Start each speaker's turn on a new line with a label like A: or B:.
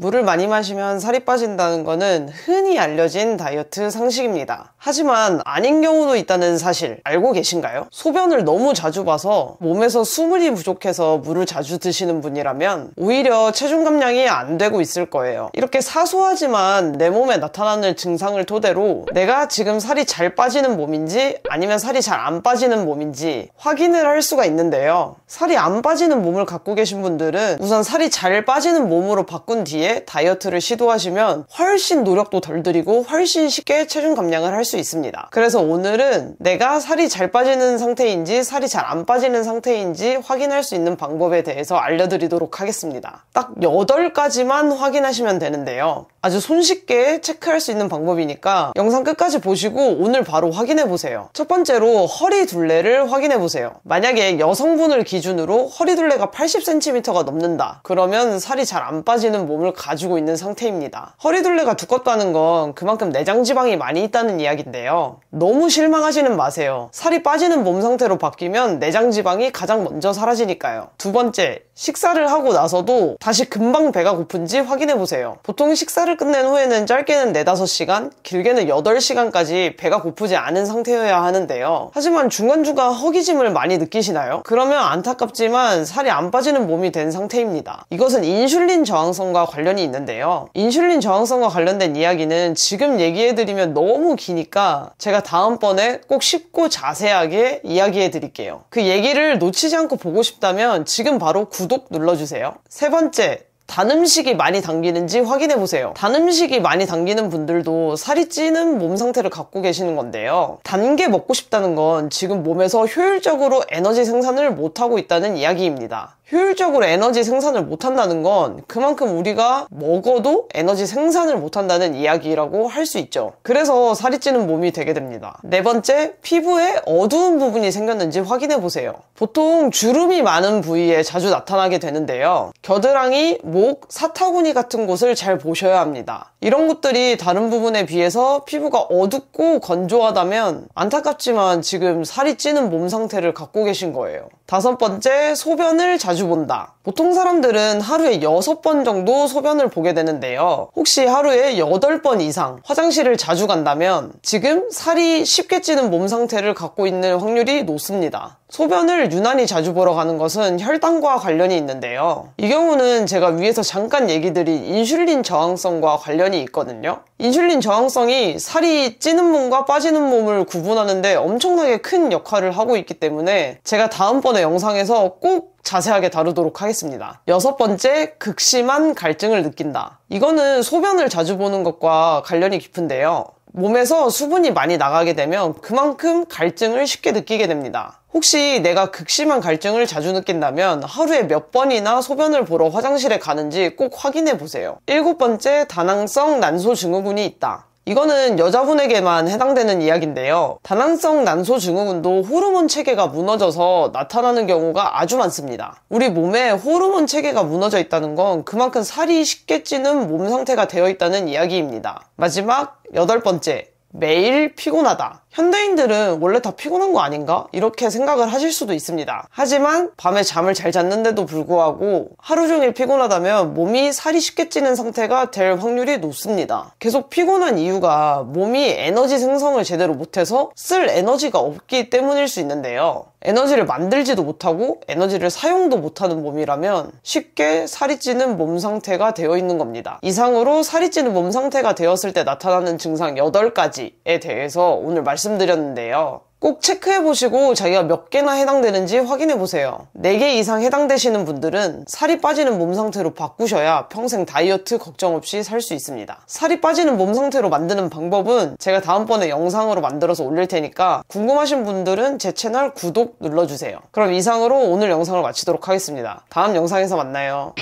A: 물을 많이 마시면 살이 빠진다는 것은 흔히 알려진 다이어트 상식입니다. 하지만 아닌 경우도 있다는 사실 알고 계신가요? 소변을 너무 자주 봐서 몸에서 수분이 부족해서 물을 자주 드시는 분이라면 오히려 체중 감량이 안 되고 있을 거예요. 이렇게 사소하지만 내 몸에 나타나는 증상을 토대로 내가 지금 살이 잘 빠지는 몸인지 아니면 살이 잘 안 빠지는 몸인지 확인을 할 수가 있는데요. 살이 안 빠지는 몸을 갖고 계신 분들은 우선 살이 잘 빠지는 몸으로 바꾼 뒤에 다이어트를 시도하시면 훨씬 노력도 덜 들이고 훨씬 쉽게 체중 감량을 할 수 있습니다. 그래서 오늘은 내가 살이 잘 빠지는 상태인지 살이 잘 안 빠지는 상태인지 확인할 수 있는 방법에 대해서 알려드리도록 하겠습니다. 딱 8가지만 확인하시면 되는데요. 아주 손쉽게 체크할 수 있는 방법이니까 영상 끝까지 보시고 오늘 바로 확인해 보세요. 첫 번째로 허리 둘레를 확인해 보세요. 만약에 여성분을 기준으로 허리 둘레가 80cm가 넘는다. 그러면 살이 잘 안 빠지는 몸을 가지고 있는 상태입니다. 허리둘레가 두껍다는 건 그만큼 내장 지방이 많이 있다는 이야기인데요. 너무 실망하지는 마세요. 살이 빠지는 몸 상태로 바뀌면 내장 지방이 가장 먼저 사라지니까요. 두 번째, 식사를 하고 나서도 다시 금방 배가 고픈지 확인해보세요. 보통 식사를 끝낸 후에는 짧게는 4, 5시간, 길게는 8시간까지 배가 고프지 않은 상태여야 하는데요. 하지만 중간중간 허기짐을 많이 느끼시나요? 그러면 안타깝지만 살이 안 빠지는 몸이 된 상태입니다. 이것은 인슐린 저항성과 관련 관련이 있는데요. 인슐린 저항성과 관련된 이야기는 지금 얘기해드리면 너무 기니까 제가 다음번에 꼭 쉽고 자세하게 이야기해드릴게요. 그 얘기를 놓치지 않고 보고 싶다면 지금 바로 구독 눌러주세요. 세 번째, 단 음식이 많이 당기는지 확인해 보세요. 단 음식이 많이 당기는 분들도 살이 찌는 몸 상태를 갖고 계시는 건데요. 단 게 먹고 싶다는 건 지금 몸에서 효율적으로 에너지 생산을 못하고 있다는 이야기입니다. 효율적으로 에너지 생산을 못한다는 건 그만큼 우리가 먹어도 에너지 생산을 못한다는 이야기라고 할 수 있죠. 그래서 살이 찌는 몸이 되게 됩니다. 네 번째, 피부에 어두운 부분이 생겼는지 확인해 보세요. 보통 주름이 많은 부위에 자주 나타나게 되는데요. 겨드랑이, 목, 사타구니 같은 곳을 잘 보셔야 합니다. 이런 곳들이 다른 부분에 비해서 피부가 어둡고 건조하다면 안타깝지만 지금 살이 찌는 몸 상태를 갖고 계신 거예요. 다섯 번째, 소변을 자주 본다. 보통 사람들은 하루에 6번 정도 소변을 보게 되는데요. 혹시 하루에 8번 이상 화장실을 자주 간다면 지금 살이 쉽게 찌는 몸 상태를 갖고 있는 확률이 높습니다. 소변을 유난히 자주 보러 가는 것은 혈당과 관련이 있는데요. 이 경우는 제가 위에서 잠깐 얘기 드린 인슐린 저항성과 관련이 있거든요. 인슐린 저항성이 살이 찌는 몸과 빠지는 몸을 구분하는데 엄청나게 큰 역할을 하고 있기 때문에 제가 다음번에 영상에서 꼭 자세하게 다루도록 하겠습니다. 여섯 번째, 극심한 갈증을 느낀다. 이거는 소변을 자주 보는 것과 관련이 깊은데요. 몸에서 수분이 많이 나가게 되면 그만큼 갈증을 쉽게 느끼게 됩니다. 혹시 내가 극심한 갈증을 자주 느낀다면 하루에 몇 번이나 소변을 보러 화장실에 가는지 꼭 확인해 보세요. 일곱 번째, 다낭성 난소증후군이 있다. 이거는 여자분에게만 해당되는 이야기인데요. 다난성 난소 증후군도 호르몬 체계가 무너져서 나타나는 경우가 아주 많습니다. 우리 몸에 호르몬 체계가 무너져 있다는 건 그만큼 살이 쉽게 찌는 몸 상태가 되어 있다는 이야기입니다. 마지막 여덟 번째, 매일 피곤하다. 현대인들은 원래 다 피곤한 거 아닌가? 이렇게 생각을 하실 수도 있습니다. 하지만 밤에 잠을 잘 잤는데도 불구하고 하루 종일 피곤하다면 몸이 살이 쉽게 찌는 상태가 될 확률이 높습니다. 계속 피곤한 이유가 몸이 에너지 생성을 제대로 못해서 쓸 에너지가 없기 때문일 수 있는데요. 에너지를 만들지도 못하고 에너지를 사용도 못하는 몸이라면 쉽게 살이 찌는 몸 상태가 되어 있는 겁니다. 이상으로 살이 찌는 몸 상태가 되었을 때 나타나는 증상 8가지에 대해서 오늘 말씀 드니다 말씀드렸는데요. 꼭 체크해보시고 자기가 몇 개나 해당되는지 확인해보세요. 4개 이상 해당되시는 분들은 살이 빠지는 몸 상태로 바꾸셔야 평생 다이어트 걱정 없이 살 수 있습니다. 살이 빠지는 몸 상태로 만드는 방법은 제가 다음번에 영상으로 만들어서 올릴 테니까 궁금하신 분들은 제 채널 구독 눌러주세요. 그럼 이상으로 오늘 영상을 마치도록 하겠습니다. 다음 영상에서 만나요.